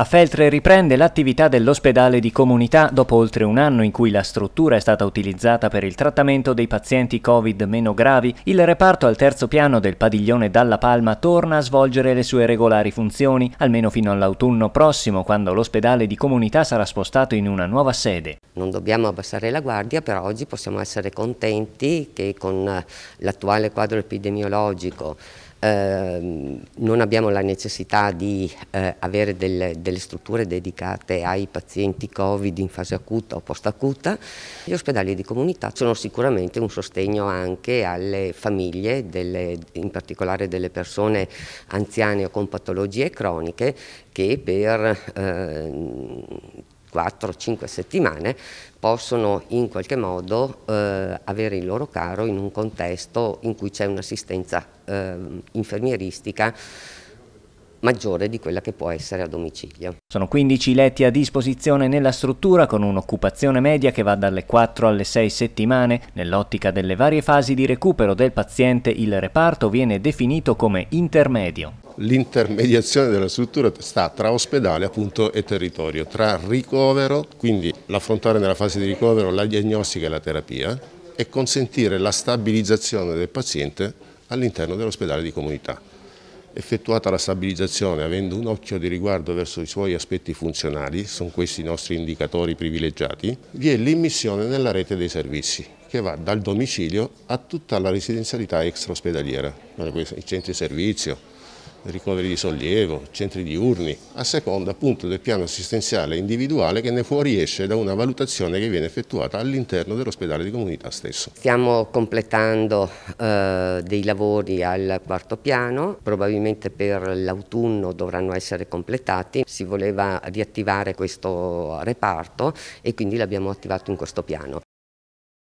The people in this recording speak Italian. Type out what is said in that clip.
A Feltre riprende l'attività dell'ospedale di comunità dopo oltre un anno in cui la struttura è stata utilizzata per il trattamento dei pazienti Covid meno gravi, il reparto al terzo piano del padiglione Dalla Palma torna a svolgere le sue regolari funzioni, almeno fino all'autunno prossimo, quando l'ospedale di comunità sarà spostato in una nuova sede. Non dobbiamo abbassare la guardia, però oggi possiamo essere contenti che con eh, l'attuale quadro epidemiologico Ehm, non abbiamo la necessità di eh, avere delle, delle, strutture dedicate ai pazienti Covid in fase acuta o post-acuta. Gli ospedali di comunità sono sicuramente un sostegno anche alle famiglie, delle, in particolare delle persone anziane o con patologie croniche che per eh, 4-5 settimane possono in qualche modo eh, avere il loro caro in un contesto in cui c'è un'assistenza eh, infermieristica maggiore di quella che può essere a domicilio. Sono 15 letti a disposizione nella struttura con un'occupazione media che va dalle 4 alle 6 settimane. Nell'ottica delle varie fasi di recupero del paziente il reparto viene definito come intermedio. L'intermediazione della struttura sta tra ospedale appunto, e territorio, tra ricovero, quindi l'affrontare nella fase di ricovero la diagnostica e la terapia e consentire la stabilizzazione del paziente all'interno dell'ospedale di comunità. Effettuata la stabilizzazione, avendo un occhio di riguardo verso i suoi aspetti funzionali, sono questi i nostri indicatori privilegiati, vi è l'immissione nella rete dei servizi, che va dal domicilio a tutta la residenzialità extra ospedaliera, cioè i centri servizio, ricoveri di sollievo, centri diurni, a seconda appunto del piano assistenziale individuale che ne fuoriesce da una valutazione che viene effettuata all'interno dell'ospedale di comunità stesso. Stiamo completando eh, dei lavori al quarto piano, probabilmente per l'autunno dovranno essere completati, si voleva riattivare questo reparto e quindi l'abbiamo attivato in questo piano.